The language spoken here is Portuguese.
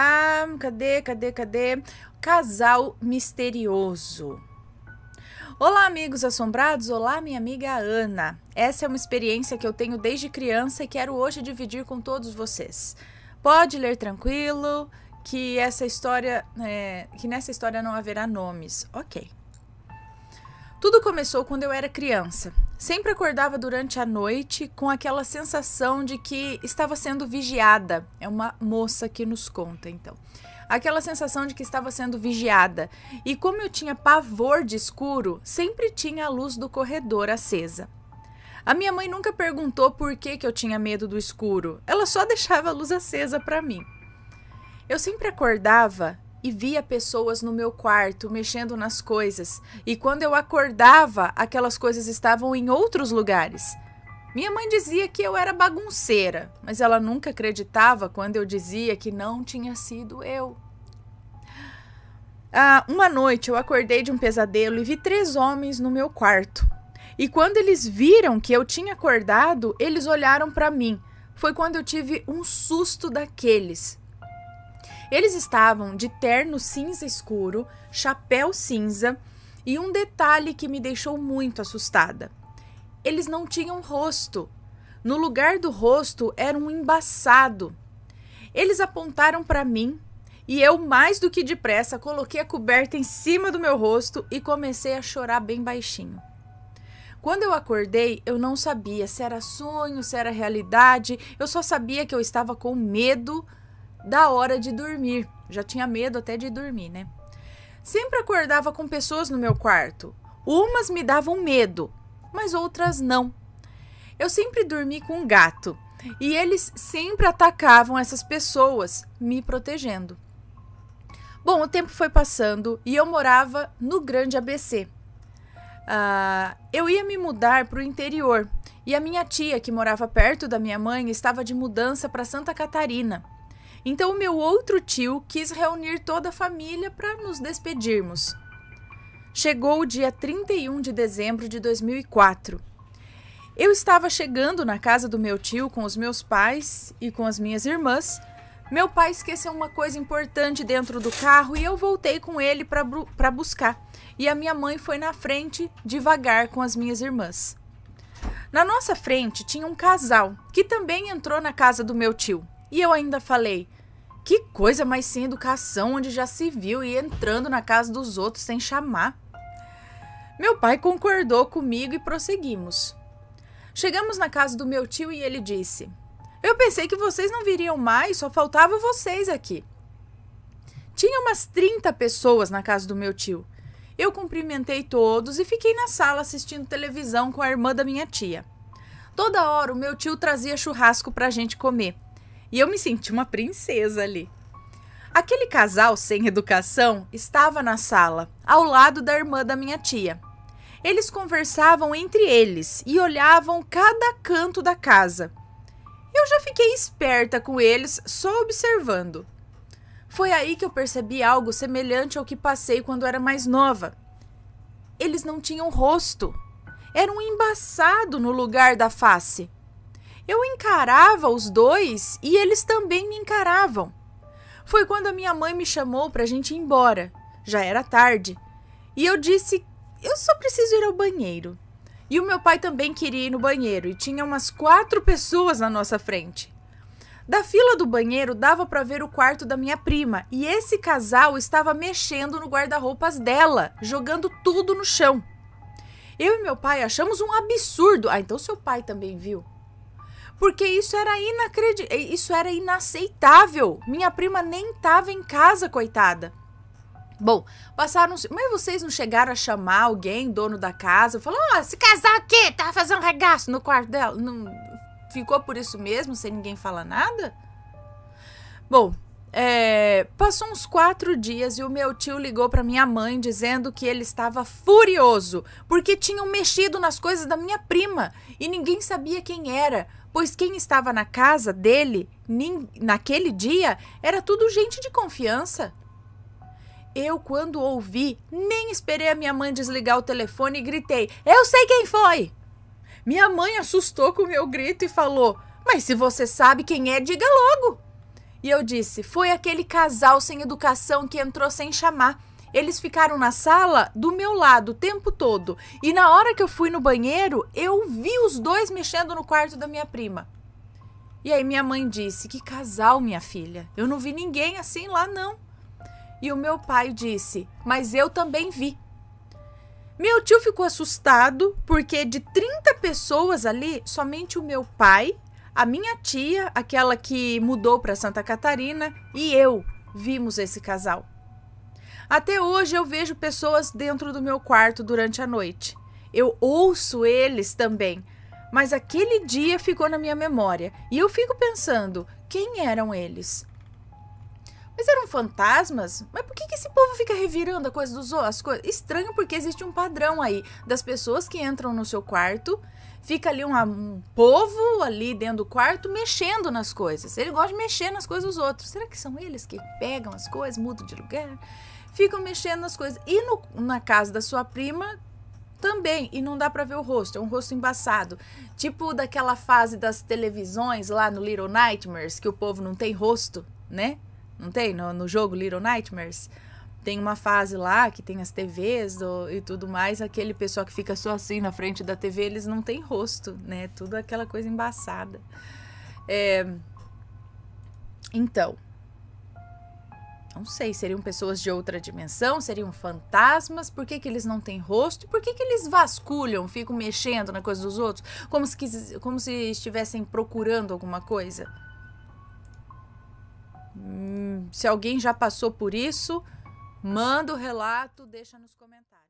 Ah, cadê, cadê, cadê? Casal misterioso. Olá, amigos assombrados! Olá, minha amiga Ana! Essa é uma experiência que eu tenho desde criança e quero hoje dividir com todos vocês. Pode ler tranquilo, que essa história. É, que nessa história não haverá nomes. Ok. Tudo começou quando eu era criança. Sempre acordava durante a noite com aquela sensação de que estava sendo vigiada. É uma moça que nos conta, então. Aquela sensação de que estava sendo vigiada. E como eu tinha pavor de escuro, sempre tinha a luz do corredor acesa. A minha mãe nunca perguntou por que, que eu tinha medo do escuro, ela só deixava a luz acesa para mim. Eu sempre acordava e via pessoas no meu quarto mexendo nas coisas, e quando eu acordava, aquelas coisas estavam em outros lugares. Minha mãe dizia que eu era bagunceira, mas ela nunca acreditava quando eu dizia que não tinha sido eu. Ah, uma noite eu acordei de um pesadelo e vi três homens no meu quarto. E quando eles viram que eu tinha acordado, eles olharam para mim. Foi quando eu tive um susto daqueles. Eles estavam de terno cinza escuro, chapéu cinza e um detalhe que me deixou muito assustada. Eles não tinham rosto. No lugar do rosto era um embaçado. Eles apontaram para mim e eu, mais do que depressa, coloquei a coberta em cima do meu rosto e comecei a chorar bem baixinho. Quando eu acordei, eu não sabia se era sonho, se era realidade, eu só sabia que eu estava com medo da hora de dormir. Já tinha medo até de dormir, né? Sempre acordava com pessoas no meu quarto. Umas me davam medo, mas outras não. Eu sempre dormi com um gato e eles sempre atacavam essas pessoas, me protegendo. Bom, o tempo foi passando e eu morava no Grande ABC. Uh, ah, eu ia me mudar para o interior e a minha tia, que morava perto da minha mãe, estava de mudança para Santa Catarina. Então, meu outro tio quis reunir toda a família para nos despedirmos. Chegou o dia 31 de dezembro de 2004. Eu estava chegando na casa do meu tio com os meus pais e com as minhas irmãs. Meu pai esqueceu uma coisa importante dentro do carro e eu voltei com ele para buscar. E a minha mãe foi na frente, devagar, com as minhas irmãs. Na nossa frente tinha um casal que também entrou na casa do meu tio. E eu ainda falei: que coisa mais sem educação onde já se viu e entrando na casa dos outros sem chamar. Meu pai concordou comigo e prosseguimos. Chegamos na casa do meu tio e ele disse: Eu pensei que vocês não viriam mais, só faltavam vocês aqui. Tinha umas 30 pessoas na casa do meu tio. Eu cumprimentei todos e fiquei na sala assistindo televisão com a irmã da minha tia. Toda hora o meu tio trazia churrasco para a gente comer e eu me senti uma princesa ali. Aquele casal sem educação estava na sala, ao lado da irmã da minha tia. Eles conversavam entre eles e olhavam cada canto da casa. Eu já fiquei esperta com eles só observando. Foi aí que eu percebi algo semelhante ao que passei quando era mais nova. Eles não tinham rosto. Era um embaçado no lugar da face. Eu encarava os dois e eles também me encaravam. Foi quando a minha mãe me chamou para a gente ir embora. Já era tarde. E eu disse: eu só preciso ir ao banheiro. E o meu pai também queria ir no banheiro e tinha umas quatro pessoas na nossa frente. Da fila do banheiro dava para ver o quarto da minha prima e esse casal estava mexendo no guarda-roupas dela, jogando tudo no chão. Eu e meu pai achamos um absurdo. Ah, então seu pai também viu. Porque isso era inacreditável, isso era inaceitável. Minha prima nem tava em casa, coitada. Bom, passaram. Mas vocês não chegaram a chamar alguém, dono da casa, falou: Ó, se esse casal aqui tá fazendo regaço no quarto dela. Não ficou por isso mesmo, sem ninguém falar nada? Bom, é, passou uns quatro dias e o meu tio ligou para minha mãe dizendo que ele estava furioso porque tinham mexido nas coisas da minha prima e ninguém sabia quem era, pois quem estava na casa dele naquele dia era tudo gente de confiança. Eu, quando ouvi, nem esperei a minha mãe desligar o telefone e gritei: Eu sei quem foi! Minha mãe assustou com o meu grito e falou: Mas se você sabe quem é, diga logo! E eu disse: Foi aquele casal sem educação que entrou sem chamar. Eles ficaram na sala do meu lado o tempo todo. E na hora que eu fui no banheiro, eu vi os dois mexendo no quarto da minha prima. E aí minha mãe disse: Que casal, minha filha? Eu não vi ninguém assim lá, não. E o meu pai disse: Mas eu também vi. Meu tio ficou assustado porque de 30 pessoas ali, somente o meu pai a minha tia, aquela que mudou para Santa Catarina, e eu vimos esse casal. Até hoje eu vejo pessoas dentro do meu quarto durante a noite. Eu ouço eles também, mas aquele dia ficou na minha memória e eu fico pensando: quem eram eles? Mas eram fantasmas? Mas por que, esse povo fica revirando a coisa dos outros? Estranho porque existe um padrão aí das pessoas que entram no seu quarto fica ali um, um, povo ali dentro do quarto mexendo nas coisas. Ele gosta de mexer nas coisas dos outros. Será que são eles que pegam as coisas, mudam de lugar? Ficam mexendo nas coisas. E no, na casa da sua prima também. E não dá para ver o rosto. É um rosto embaçado. Tipo daquela fase das televisões lá no Little Nightmares, que o povo não tem rosto, né? Não tem? No, no jogo Little Nightmares tem uma fase lá que tem as TVs do, e tudo mais, aquele pessoal que fica só assim na frente da TV, eles não têm rosto, né? Tudo aquela coisa embaçada. É... Então, não sei, seriam pessoas de outra dimensão, seriam fantasmas, por que, que eles não têm rosto por que, que eles vasculham, ficam mexendo na coisa dos outros, como se, como se estivessem procurando alguma coisa? Hum, se alguém já passou por isso, Manda o relato, deixa nos comentários.